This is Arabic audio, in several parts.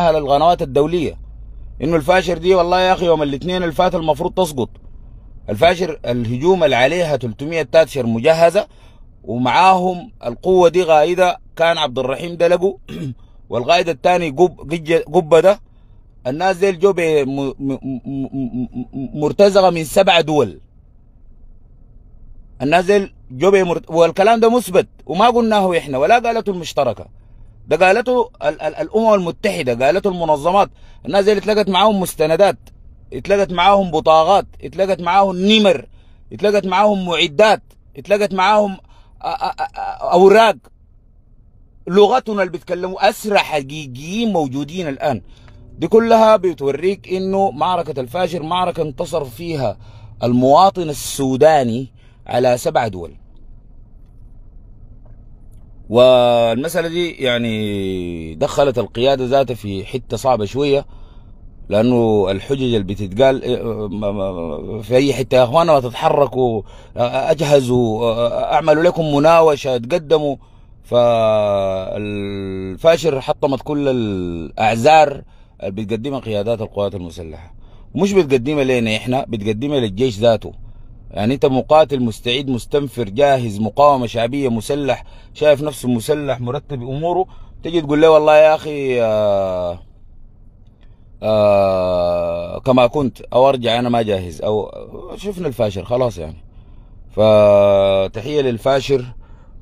على القنوات الدوليه انه الفاشر دي والله يا اخي يوم الاثنين الفات المفروض تسقط الفاشر الهجوم اللي عليها 300 تاتشر مجهزه ومعاهم القوه دي غايده كان عبد الرحيم ده لقوا الثاني قبه ده الناس دي الجو مرتزقه من سبع دول الناس دي الجو والكلام ده مثبت وما قلناه احنا ولا قالته المشتركه ده قالته الامم المتحده قالته المنظمات الناس دي اتلقت معاهم مستندات اتلقت معاهم بطاقات اتلقت معاهم نمر اتلقت معاهم معدات اتلقت معاهم اوراق لغتنا اللي بيتكلموا اسرى حقيقيين موجودين الان دي كلها بتوريك انه معركه الفاجر معركه انتصر فيها المواطن السوداني على سبع دول والمسألة دي يعني دخلت القيادة ذاتها في حتة صعبة شوية لانه الحجج اللي بتتقال إيه، في اي حته يا اخوانا تتحركوا اجهزوا اعملوا لكم مناوشه تقدموا فالفاشر حطمت كل الاعذار اللي بتقدمها قيادات القوات المسلحه مش بتقدمها لنا احنا بتقدمها للجيش ذاته يعني انت مقاتل مستعد مستنفر جاهز مقاومه شعبيه مسلح شايف نفسه مسلح مرتب اموره تجي تقول له والله يا اخي آه آه كما كنت او ارجع انا ما جاهز او شفنا الفاشر خلاص يعني فتحيه للفاشر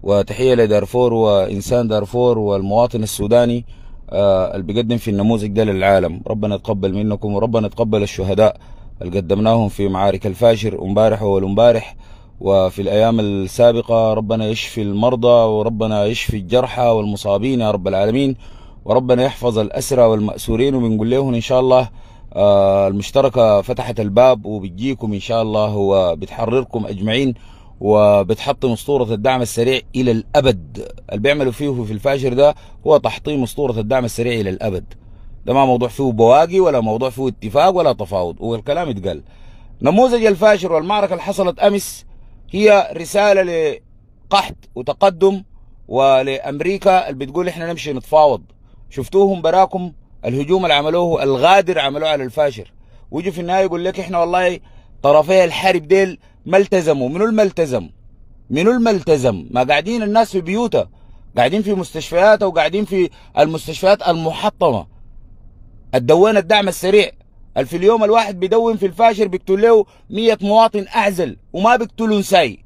وتحيه لدارفور وانسان دارفور والمواطن السوداني آه اللي بيقدم في النموذج ده للعالم ربنا يتقبل منكم وربنا يتقبل الشهداء اللي قدمناهم في معارك الفاجر امبارح واول امبارح وفي الأيام السابقة ربنا يشفي المرضى وربنا يشفي الجرحى والمصابين يا رب العالمين وربنا يحفظ الأسرى والمأسورين وبنقول لهم إن شاء الله آه، المشتركة فتحت الباب وبتجيكم إن شاء الله وبتحرركم أجمعين وبتحطم اسطوره الدعم السريع الى الابد اللي بيعملوا فيه في الفاجر ده هو تحطيم اسطوره الدعم السريع الى الابد ده ما موضوع فيه بواقي ولا موضوع فيه اتفاق ولا تفاوض والكلام اتقال نموذج الفاشر والمعركة اللي حصلت أمس هي رسالة لقحط وتقدم ولأمريكا اللي بتقول إحنا نمشي نتفاوض شفتوهم براكم الهجوم اللي عملوه الغادر عملوه على الفاشر ويجي في النهاية يقول لك إحنا والله طرفي الحرب ديل ما التزموا منو الملتزم منو الملتزم ما قاعدين الناس في بيوتها قاعدين في مستشفياتها وقاعدين في المستشفيات المحطمة الدوان الدعم السريع في اليوم الواحد بيدون في الفاشر بيقتل له 100 مواطن أعزل وما بيقتلوا ساي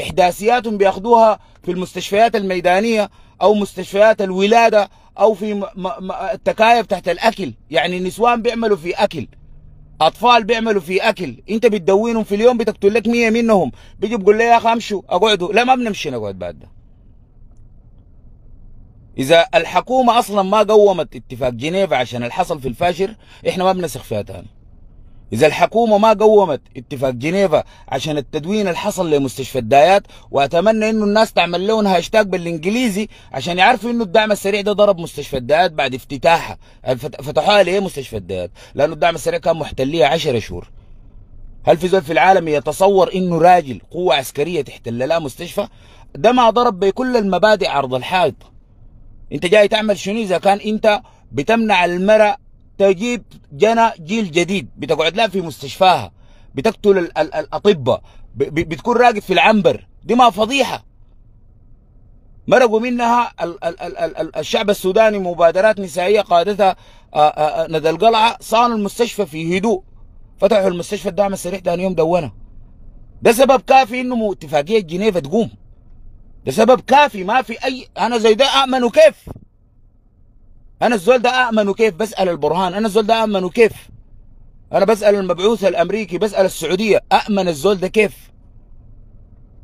إحداثيات بياخدوها في المستشفيات الميدانية أو مستشفيات الولادة أو في التكايف تحت الأكل يعني النسوان بيعملوا في أكل اطفال بيعملوا في اكل انت بتدونهم في اليوم بتقتل لك 100 منهم بيجي بيقول لي يا اخي امشوا اقعدوا لا ما بنمشي نقعد بعد ده إذا الحكومة أصلا ما قومت اتفاق جنيف عشان اللي حصل في الفاشر إحنا ما بنسخ فيها تاني إذا الحكومة ما قومت اتفاق جنيفا عشان التدوين اللي حصل لمستشفى الدايات وأتمنى إنه الناس تعمل لهم هاشتاج بالإنجليزي عشان يعرفوا إنه الدعم السريع ده ضرب مستشفى الدايات بعد افتتاحها فتحوها ليه مستشفى الدايات لأنه الدعم السريع كان محتليها 10 شهور هل في زول في العالم يتصور إنه راجل قوة عسكرية تحتل لا مستشفى ده ما ضرب بكل المبادئ عرض الحائط انت جاي تعمل شنو اذا كان انت بتمنع المرأة تجيب جنى جيل جديد بتقعد لها في مستشفاها بتقتل الاطباء بتكون راقد في العنبر دي ما فضيحه مرقوا منها الشعب السوداني مبادرات نسائيه قادتها آه، آه، آه، ندى القلعه صانوا المستشفى في هدوء فتحوا المستشفى الدعم السريع ثاني يوم دونه ده سبب كافي انه اتفاقيه جنيف تقوم ده سبب كافي ما في اي انا زي ده اامن وكيف انا الزول ده اامن وكيف بسال البرهان انا الزول ده اامن وكيف انا بسال المبعوث الامريكي بسال السعوديه امن الزول ده كيف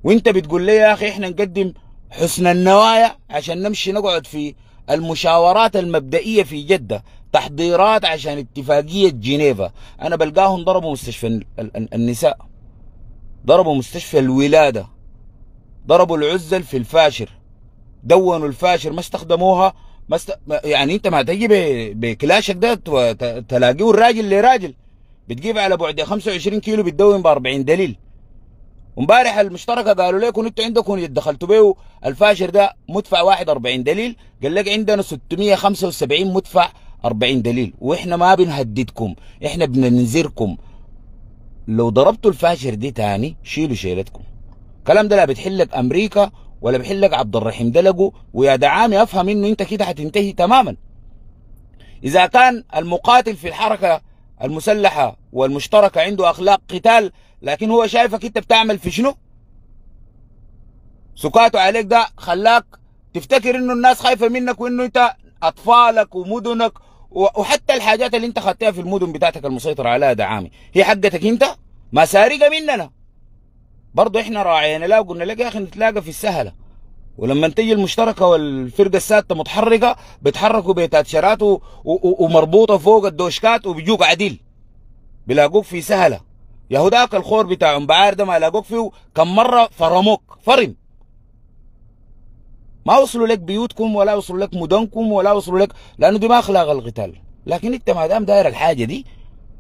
وانت بتقول لي يا اخي احنا نقدم حسن النوايا عشان نمشي نقعد في المشاورات المبدئيه في جده تحضيرات عشان اتفاقيه جنيفا انا بلقاهم ضربوا مستشفى النساء ضربوا مستشفى الولاده ضربوا العزل في الفاشر دونوا الفاشر ما استخدموها ما است... يعني انت ما تجي ب... بكلاشك ده تلاقيه الراجل لراجل بتجيب على بعد 25 كيلو بتدون ب 40 دليل امبارح المشتركه قالوا لكم انتوا عندكم دخلتوا بيه الفاشر ده مدفع واحد 40 دليل قال لك عندنا 675 مدفع 40 دليل واحنا ما بنهددكم احنا بننذركم لو ضربتوا الفاشر دي تاني شيلوا شيلتكم الكلام ده لا بتحلك امريكا ولا بيحلك عبد الرحيم دلجو ويا دعامي افهم انه انت كده هتنتهي تماما اذا كان المقاتل في الحركه المسلحه والمشتركه عنده اخلاق قتال لكن هو شايفك انت بتعمل في شنو سكاته عليك ده خلاك تفتكر انه الناس خايفه منك وانه انت اطفالك ومدنك وحتى الحاجات اللي انت خدتها في المدن بتاعتك المسيطره عليها دعامي هي حقتك انت ما سارقه مننا برضه احنا راعينا لها وقلنا لك يا اخي نتلاقى في السهله ولما تيجي المشتركه والفرقه السادسه متحركه بيتحركوا بتاتشرات ومربوطه فوق الدوشكات وبيجوك عديل بيلاقوك في سهله يا هداك الخور بتاع امبعار بعار ده ما لاقوك فيه كم مره فرموك فرم ما وصلوا لك بيوتكم ولا وصلوا لك مدنكم ولا وصلوا لك لانه دي ما اخلاق القتال لكن انت ما دام داير الحاجه دي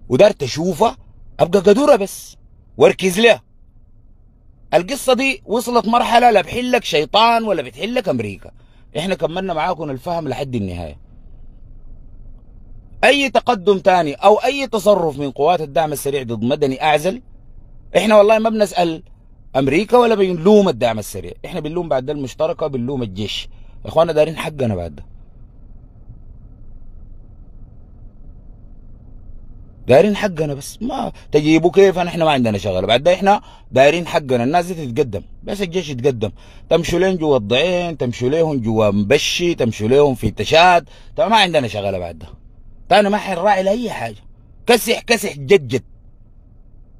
ودار تشوفها ابقى قدوره بس واركز لها القصه دي وصلت مرحله لا بحلك شيطان ولا بتحلك امريكا احنا كملنا معاكم الفهم لحد النهايه اي تقدم تاني او اي تصرف من قوات الدعم السريع ضد مدني اعزل احنا والله ما بنسال امريكا ولا بنلوم الدعم السريع احنا بنلوم بعد ده المشتركه بنلوم الجيش اخوانا دارين حقنا بعد ده دايرين حقنا بس ما تجيبوا كيف احنا ما عندنا شغله بعد ده احنا دايرين حقنا الناس دي تتقدم بس الجيش يتقدم تمشوا لين جوا الضعين تمشوا ليهم جوا مبشي تمشوا ليهم في تشاد ما عندنا شغله بعد ده تاني طيب ما حنراعي لاي حاجه كسح كسح جد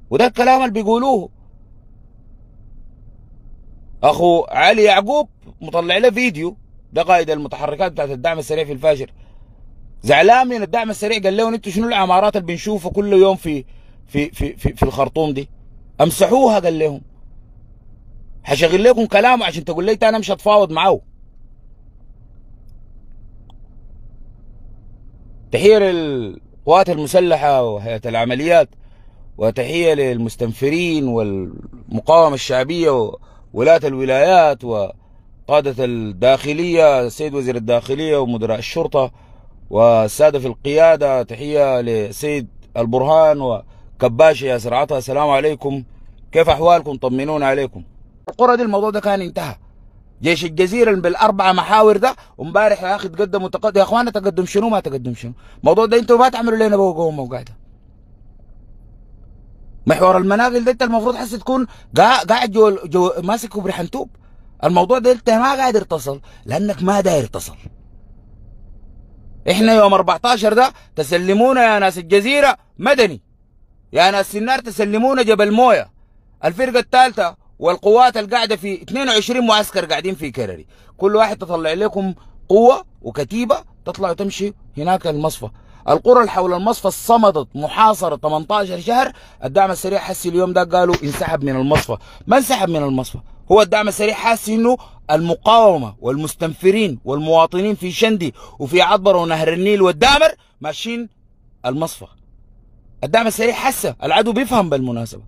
وده الكلام اللي بيقولوه اخو علي يعقوب مطلع له فيديو ده قائد المتحركات بتاعت الدعم السريع في الفاجر زعلان من الدعم السريع قال لهم انتوا شنو العمارات اللي بنشوفها كل يوم في في في في, في الخرطوم دي امسحوها قال لهم هشغل لكم كلامه عشان تقول لي انا مش هتفاوض معاه تحيه للقوات المسلحه وهيئه العمليات وتحيه للمستنفرين والمقاومه الشعبيه وولاة الولايات وقاده الداخليه سيد وزير الداخليه ومدراء الشرطه والسادة في القيادة تحية لسيد البرهان وكباشي يا سرعتها السلام عليكم كيف أحوالكم طمنونا عليكم القرى دي الموضوع ده كان انتهى جيش الجزيرة بالأربعة محاور ده امبارح يا أخي تقدموا تقدم يا أخوانا تقدم شنو ما تقدم شنو الموضوع ده أنتوا ما تعملوا لنا بوقوة وقاعدة محور المناقل ده أنت المفروض حس تكون قاعد جو, جو ماسك بريحنتوب الموضوع ده أنت ما قاعد تصل لأنك ما داير تصل احنا يوم 14 ده تسلمونا يا ناس الجزيرة مدني يا ناس النار تسلمونا جبل موية الفرقة الثالثة والقوات القاعدة في 22 معسكر قاعدين في كرري كل واحد تطلع لكم قوة وكتيبة تطلع وتمشي هناك المصفى القرى اللي حول المصفى صمدت محاصرة 18 شهر الدعم السريع حسي اليوم ده قالوا انسحب من المصفى ما انسحب من المصفى هو الدعم السريع حاسس انه المقاومة والمستنفرين والمواطنين في شندي وفي عطبر ونهر النيل والدامر ماشيين المصفى الدعم السريع حسه العدو بيفهم بالمناسبة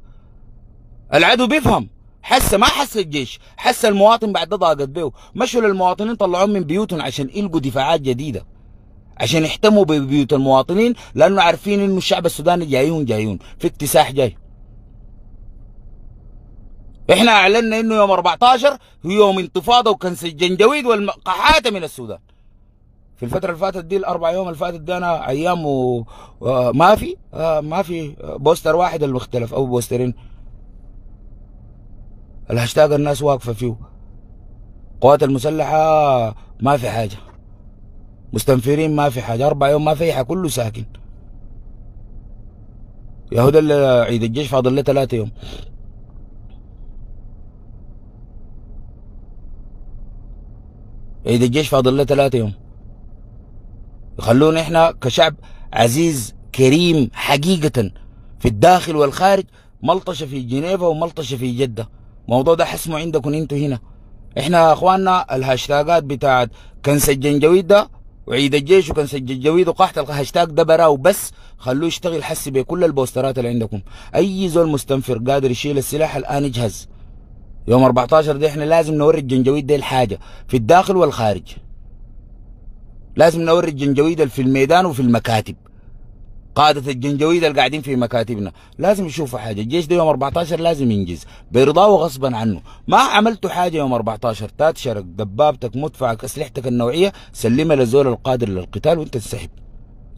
العدو بيفهم حسه ما حس الجيش حس المواطن بعد ضاقت بيه مشوا للمواطنين طلعوهم من بيوتهم عشان يلقوا دفاعات جديدة عشان يحتموا ببيوت المواطنين لأنه عارفين إنه الشعب السوداني جايون جايون في اكتساح جاي احنا اعلنا انه يوم 14 هو يوم انتفاضه وكنس الجنجويد والقحاته من السودان في الفتره اللي فاتت دي الاربع يوم اللي فاتت دي انا ايام وما في ما في بوستر واحد المختلف او بوسترين الهاشتاج الناس واقفه فيه القوات المسلحه ما في حاجه مستنفرين ما في حاجه اربع يوم ما في حاجه كله ساكن يهود عيد الجيش فاضل له ثلاثة يوم عيد إيه، الجيش فاضل له ثلاثة يوم يخلونا احنا كشعب عزيز كريم حقيقة في الداخل والخارج ملطشة في جنيفا وملطشة في جدة الموضوع ده حسمه عندكم انتوا هنا احنا يا اخواننا الهاشتاجات بتاعت كنس الجنجويد ده وعيد الجيش وكنس الجنجويد وقحط الهاشتاج ده براه وبس خلوه يشتغل حسي بكل البوسترات اللي عندكم اي زول مستنفر قادر يشيل السلاح الان يجهز يوم 14 ده احنا لازم نوري الجنجويد دي الحاجة في الداخل والخارج لازم نوري الجنجويد في الميدان وفي المكاتب قادة الجنجويد اللي قاعدين في مكاتبنا لازم يشوفوا حاجة الجيش ده يوم 14 لازم ينجز بيرضاه وغصبا عنه ما عملتوا حاجة يوم 14 تاتشرك دبابتك مدفعك أسلحتك النوعية سلمها لزول القادر للقتال وانت تسحب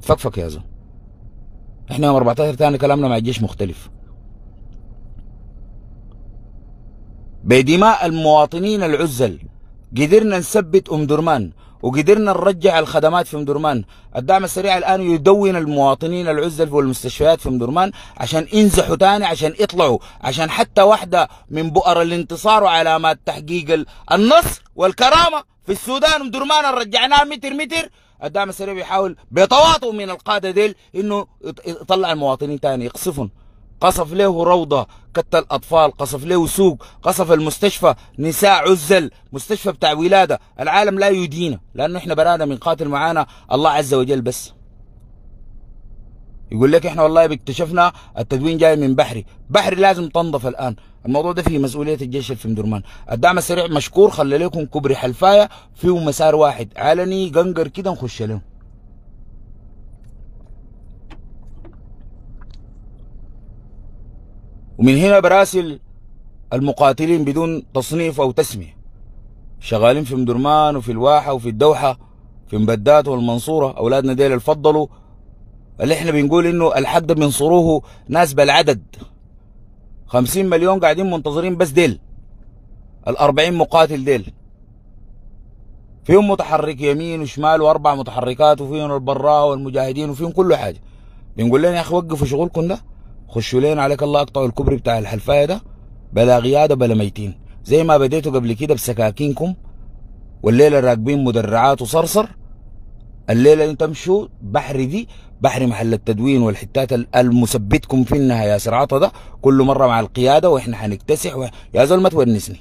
فكفك يا زول احنا يوم 14 تاني كلامنا مع الجيش مختلف بدماء المواطنين العزل قدرنا نثبت أم درمان وقدرنا نرجع الخدمات في ام درمان الدعم السريع الآن يدون المواطنين العزل في المستشفيات في درمان عشان ينزحوا تاني عشان يطلعوا عشان حتى واحدة من بؤر الانتصار وعلامات تحقيق النصر والكرامة في السودان ام درمان رجعناها متر متر الدعم السريع بيحاول بتواطؤ من القادة ديل انه يطلع المواطنين تاني يقصفهم قصف له روضة قتل أطفال قصف له سوق قصف المستشفى نساء عزل مستشفى بتاع ولادة العالم لا يدينه لأنه إحنا بنادم من قاتل معانا الله عز وجل بس يقول لك احنا والله اكتشفنا التدوين جاي من بحري بحري لازم تنظف الان الموضوع ده في مسؤوليه الجيش في درمان الدعم السريع مشكور خلي لكم كوبري حلفايه فيه مسار واحد علني قنقر كده نخش لهم ومن هنا براسل المقاتلين بدون تصنيف أو تسمية شغالين في مدرمان وفي الواحة وفي الدوحة في مبدات والمنصورة أولادنا ديل الفضلوا اللي احنا بنقول انه الحد بينصروه ناس بالعدد 50 مليون قاعدين منتظرين بس ديل ال 40 مقاتل ديل فيهم متحرك يمين وشمال واربع متحركات وفيهم البراء والمجاهدين وفيهم كل حاجه بنقول لهم يا اخي وقفوا شغلكم ده خشوا لين عليك الله اقطعوا الكوبري بتاع الحلفايه ده بلا غياده بلا ميتين زي ما بديتوا قبل كده بسكاكينكم والليله راكبين مدرعات وصرصر الليله اللي تمشوا بحري دي بحري محل التدوين والحتات المثبتكم في النهايه سرعتها ده كل مره مع القياده واحنا هنكتسح و... يا زول ما تونسني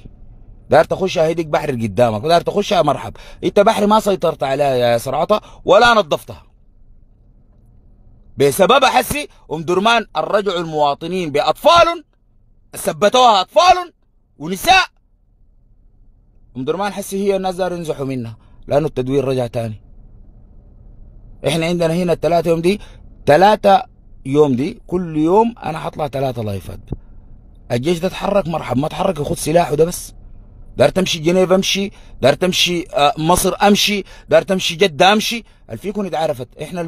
دار تخش هيديك بحر قدامك وداير تخش مرحب انت بحري ما سيطرت عليها يا سرعتها ولا نظفتها بسببها حسي ام درمان الرجع المواطنين باطفال ثبتوها اطفال ونساء ام درمان حسي هي الناس داروا ينزحوا منها لانه التدوير رجع تاني احنا عندنا هنا الثلاثة يوم دي ثلاثة يوم دي كل يوم انا حطلع ثلاثة لايفات الجيش ده اتحرك مرحب ما اتحرك ياخذ سلاحه ده بس دار تمشي جنيف امشي دار تمشي آه، مصر امشي دار تمشي جدة امشي الفيكون إذا عرفت إحنا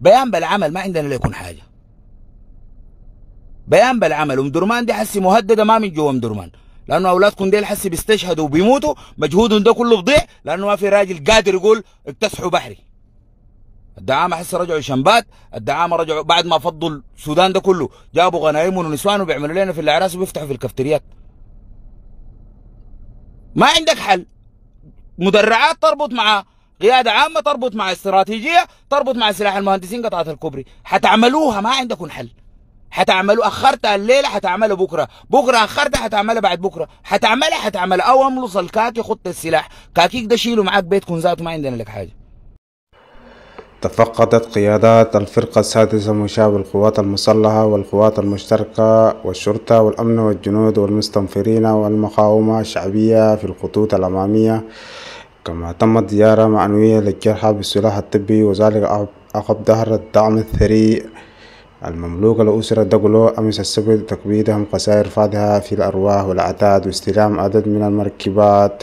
بيان بالعمل ما عندنا لا يكون حاجة بيان بالعمل أم درمان دي حسي مهددة ما من جوا أم درمان لأنه أولادكم ديل حسي بيستشهدوا وبيموتوا مجهودهم ده كله بضيع لأنه ما في راجل قادر يقول اكتسحوا بحري الدعامة حس رجعوا شنبات الدعامة رجعوا بعد ما فضوا السودان ده كله جابوا غنائم ونسوان وبيعملوا لنا في الأعراس وبيفتحوا في الكافتريات ما عندك حل مدرعات تربط مع قيادة عامة تربط مع استراتيجية تربط مع سلاح المهندسين قطعة الكوبري حتعملوها ما عندكم حل حتعملوا اخرتها الليله حتعملها بكره بكره اخرتها حتعملها بعد بكره حتعملها حتعملها او املص الكاكي خط السلاح كاكيك ده شيله معاك بيتكم ذاته ما عندنا لك حاجه تفقدت قيادات الفرقة السادسة مشابه القوات المسلحة والقوات المشتركة والشرطة والأمن والجنود والمستنفرين والمقاومة الشعبية في الخطوط الأمامية كما تمت زيارة معنوية للجرحى بالسلاح الطبي وذلك عقب ظهر الدعم الثري المملوك لأسرة دقلو أمس السبت تكبيدهم قصائر فادحة في الأرواح والعتاد واستلام عدد من المركبات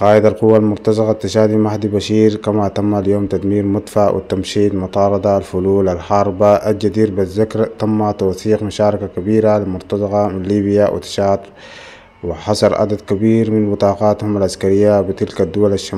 قائد القوة المرتزقة التشادي مهدي بشير كما تم اليوم تدمير مدفع والتمشيد مطاردة الفلول الحاربة الجدير بالذكر تم توثيق مشاركة كبيرة للمرتزقة من ليبيا وتشاد وحصر عدد كبير من بطاقاتهم العسكرية بتلك الدول الشمالية